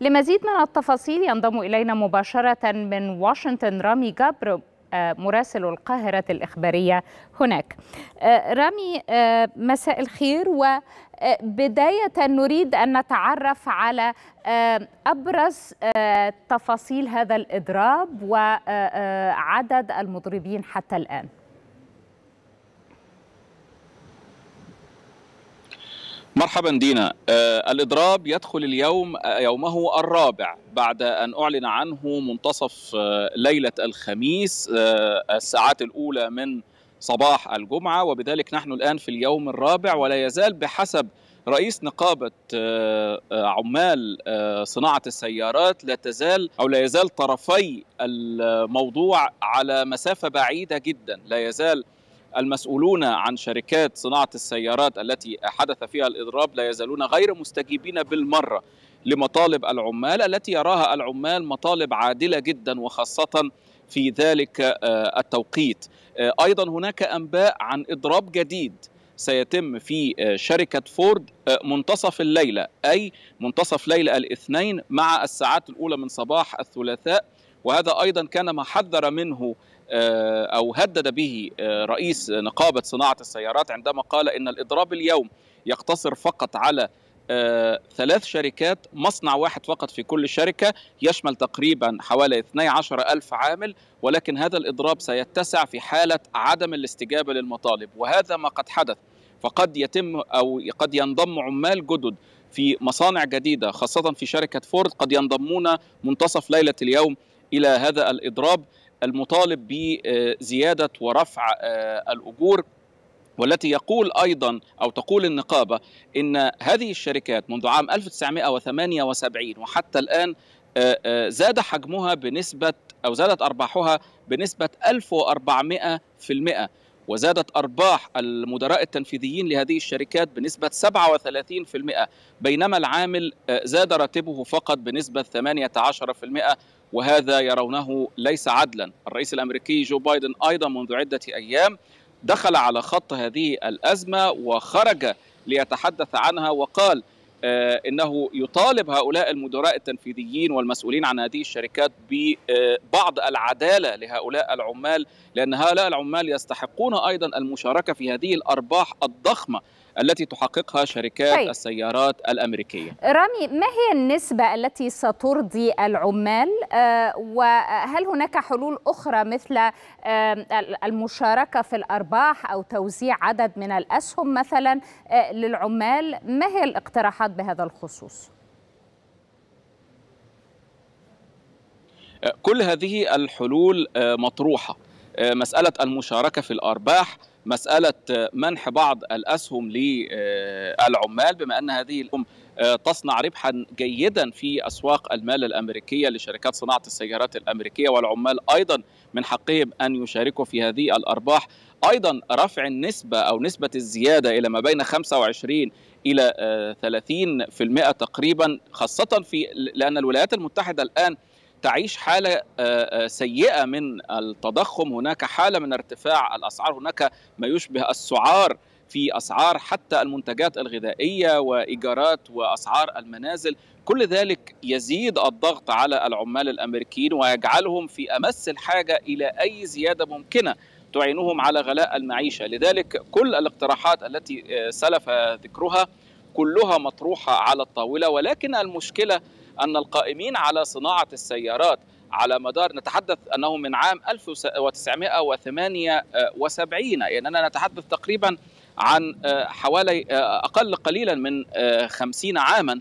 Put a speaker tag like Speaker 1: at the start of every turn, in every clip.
Speaker 1: لمزيد من التفاصيل ينضم إلينا مباشرة من واشنطن رامي جابر آه، مراسل القاهرة الإخبارية هناك آه، رامي آه، مساء الخير وبداية نريد أن نتعرف على أبرز تفاصيل هذا الإضراب وعدد المضربين حتى الآن
Speaker 2: مرحبا دينا آه، الإضراب يدخل اليوم آه، يومه الرابع بعد أن أعلن عنه منتصف آه، ليلة الخميس الساعات الأولى من صباح الجمعة وبذلك نحن الآن في اليوم الرابع ولا يزال بحسب رئيس نقابة عمال صناعة السيارات لا تزال أو لا يزال طرفي الموضوع على مسافة بعيدة جدا لا يزال المسؤولون عن شركات صناعة السيارات التي حدث فيها الإضراب لا يزالون غير مستجيبين بالمرة لمطالب العمال التي يراها العمال مطالب عادلة جدا وخاصة في ذلك آه، التوقيت آه، أيضا هناك أنباء عن إضراب جديد سيتم في آه، شركة فورد منتصف الليلة أي منتصف ليلة الاثنين مع الساعات الأولى من صباح الثلاثاء وهذا أيضا كان ما حذر منه آه، او هدد به آه، رئيس نقابه صناعه السيارات عندما قال ان الاضراب اليوم يقتصر فقط على آه، ثلاث شركات مصنع واحد فقط في كل شركة يشمل تقريبا حوالي 12 ألف عامل ولكن هذا الإضراب سيتسع في حالة عدم الاستجابة للمطالب وهذا ما قد حدث فقد يتم أو قد ينضم عمال جدد في مصانع جديدة خاصة في شركة فورد قد ينضمون منتصف ليلة اليوم إلى هذا الإضراب المطالب بزياده ورفع آه، الاجور والتي يقول ايضا او تقول النقابه ان هذه الشركات منذ عام 1978 وحتى الان آه، آه، زاد حجمها بنسبه او زادت ارباحها بنسبه 1400% وزادت أرباح المدراء التنفيذيين لهذه الشركات بنسبة 37% بينما العامل آه، زاد راتبه فقط بنسبة 18% وهذا يرونه ليس عدلا الرئيس الأمريكي جو بايدن أيضا منذ عدة أيام دخل على خط هذه الأزمة وخرج ليتحدث عنها وقال آه، انه يطالب هؤلاء المدراء التنفيذيين والمسؤولين عن هذه الشركات ببعض العداله لهؤلاء العمال لان هؤلاء العمال يستحقون ايضا المشاركه في هذه الارباح الضخمه التي تحققها شركات طيب. السيارات الأمريكية
Speaker 1: رامي ما هي النسبة التي سترضي العمال آه، وهل هناك حلول أخرى مثل آه، المشاركة في الأرباح أو توزيع عدد من الأسهم مثلا آه، للعمال ما هي الاقتراحات بهذا الخصوص؟
Speaker 2: كل هذه الحلول مطروحه مساله المشاركه في الارباح مساله منح بعض الاسهم للعمال بما ان هذه الأم آه، تصنع ربحا جيدا في اسواق المال الامريكيه لشركات صناعه السيارات الامريكيه والعمال ايضا من حقهم ان يشاركوا في هذه الارباح ايضا رفع النسبه او نسبه الزياده الى ما بين 25 الى 30% آه، تقريبا خاصه في لان الولايات المتحده الان تعيش حاله آه، آه، سيئه من التضخم هناك حاله من ارتفاع الاسعار هناك ما يشبه السعار في اسعار حتى المنتجات الغذائيه وايجارات واسعار المنازل كل ذلك يزيد الضغط على العمال الامريكيين ويجعلهم في امس الحاجه الى اي زياده ممكنه تعينهم على غلاء المعيشه لذلك كل الاقتراحات التي آه، سلف ذكرها كلها مطروحه على الطاوله ولكن المشكله أن القائمين على صناعة السيارات على مدار نتحدث أنه من عام 1978 يعني اننا نتحدث تقريبا عن آه، حوالي آه، أقل قليلا من 50 آه، عاما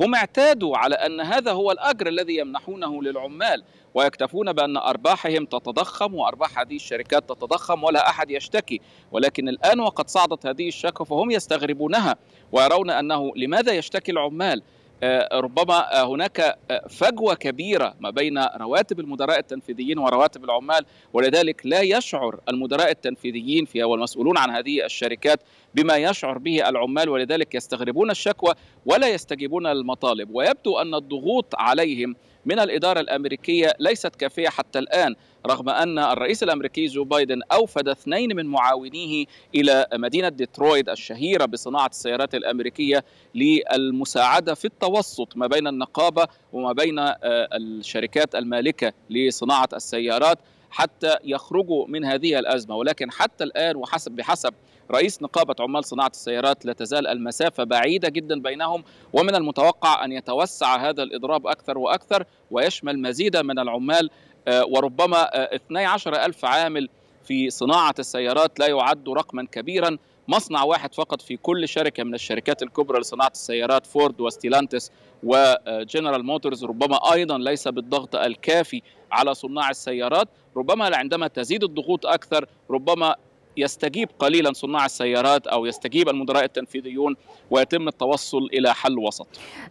Speaker 2: هم اعتادوا على أن هذا هو الأجر الذي يمنحونه للعمال ويكتفون بأن أرباحهم تتضخم وأرباح هذه الشركات تتضخم ولا أحد يشتكي ولكن الآن وقد صعدت هذه الشكوى فهم يستغربونها ويرون أنه لماذا يشتكي العمال آه، ربما آه، هناك آه، فجوه كبيره ما بين رواتب المدراء التنفيذيين ورواتب العمال ولذلك لا يشعر المدراء التنفيذيين في والمسؤولون عن هذه الشركات بما يشعر به العمال ولذلك يستغربون الشكوى ولا يستجيبون للمطالب ويبدو أن الضغوط عليهم من الإدارة الأمريكية ليست كافية حتى الآن رغم أن الرئيس الأمريكي جو بايدن أوفد اثنين من معاونيه إلى مدينة ديترويد الشهيرة بصناعة السيارات الأمريكية للمساعدة في التوسط ما بين النقابة وما بين آه، الشركات المالكة لصناعة السيارات حتى يخرجوا من هذه الأزمة ولكن حتى الآن وحسب بحسب رئيس نقابة عمال صناعة السيارات لا تزال المسافة بعيدة جدا بينهم ومن المتوقع أن يتوسع هذا الإضراب أكثر وأكثر ويشمل مزيدا من العمال آه، وربما 12 آه، ألف عامل في صناعة السيارات لا يعد رقما كبيرا مصنع واحد فقط في كل شركه من الشركات الكبرى لصناعه السيارات فورد وستيلانتس وجنرال موتورز ربما ايضا ليس بالضغط الكافي على صناع السيارات ربما عندما تزيد الضغوط اكثر ربما يستجيب قليلا صناع السيارات او يستجيب المدراء التنفيذيون ويتم التوصل الى حل وسط.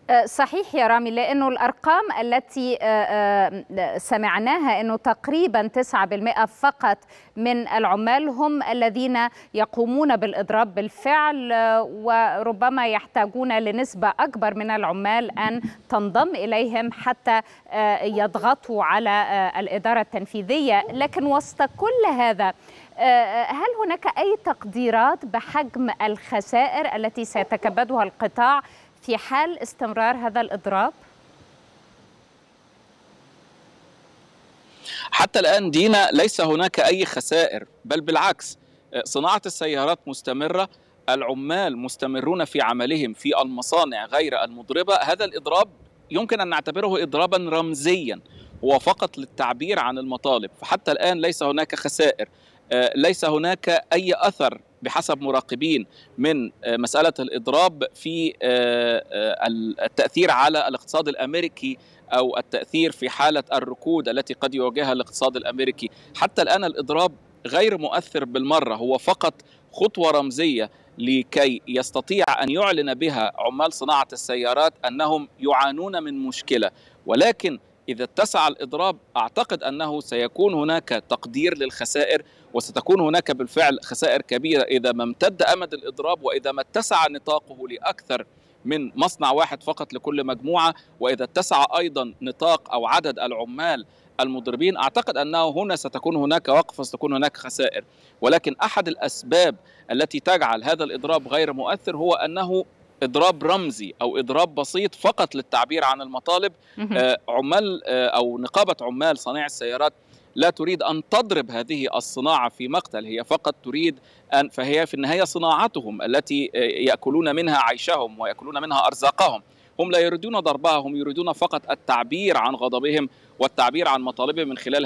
Speaker 1: أه، صحيح يا رامي لانه الارقام التي أه، أه، سمعناها انه تقريبا 9% فقط من العمال هم الذين يقومون بالاضراب بالفعل وربما يحتاجون لنسبه اكبر من العمال ان تنضم اليهم حتى يضغطوا على الاداره التنفيذيه لكن وسط كل هذا آه، آه، هل هناك أي تقديرات بحجم الخسائر التي سيتكبدها القطاع في حال استمرار هذا الإضراب؟
Speaker 2: حتى الآن دينا ليس هناك أي خسائر بل بالعكس آه، صناعة السيارات مستمرة العمال مستمرون في عملهم في المصانع غير المضربة هذا الإضراب يمكن أن نعتبره إضرابا رمزيا هو فقط للتعبير عن المطالب فحتى الآن ليس هناك خسائر آه، ليس هناك اي اثر بحسب مراقبين من آه، مساله الاضراب في آه، التاثير على الاقتصاد الامريكي او التاثير في حاله الركود التي قد يواجهها الاقتصاد الامريكي حتى الان الاضراب غير مؤثر بالمره هو فقط خطوه رمزيه لكي يستطيع ان يعلن بها عمال صناعه السيارات انهم يعانون من مشكله ولكن إذا اتسع الإضراب أعتقد أنه سيكون هناك تقدير للخسائر وستكون هناك بالفعل خسائر كبيرة إذا ما امتد أمد الإضراب وإذا ما اتسع نطاقه لأكثر من مصنع واحد فقط لكل مجموعة وإذا اتسع أيضا نطاق أو عدد العمال المضربين أعتقد أنه هنا ستكون هناك وقفة ستكون هناك خسائر ولكن أحد الأسباب التي تجعل هذا الإضراب غير مؤثر هو أنه اضراب رمزي او اضراب بسيط فقط للتعبير عن المطالب آه، عمال آه، او نقابه عمال صناع السيارات لا تريد ان تضرب هذه الصناعه في مقتل هي فقط تريد ان فهي في النهايه صناعتهم التي آه، ياكلون منها عيشهم وياكلون منها ارزاقهم هم لا يريدون ضربها هم يريدون فقط التعبير عن غضبهم والتعبير عن مطالبهم من خلال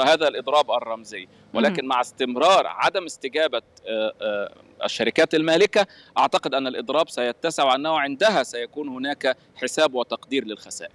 Speaker 2: هذا الإضراب الرمزي ولكن مع استمرار عدم استجابة آه، آه، الشركات المالكة أعتقد أن الإضراب سيتسع وأنه عندها سيكون هناك حساب وتقدير للخسائر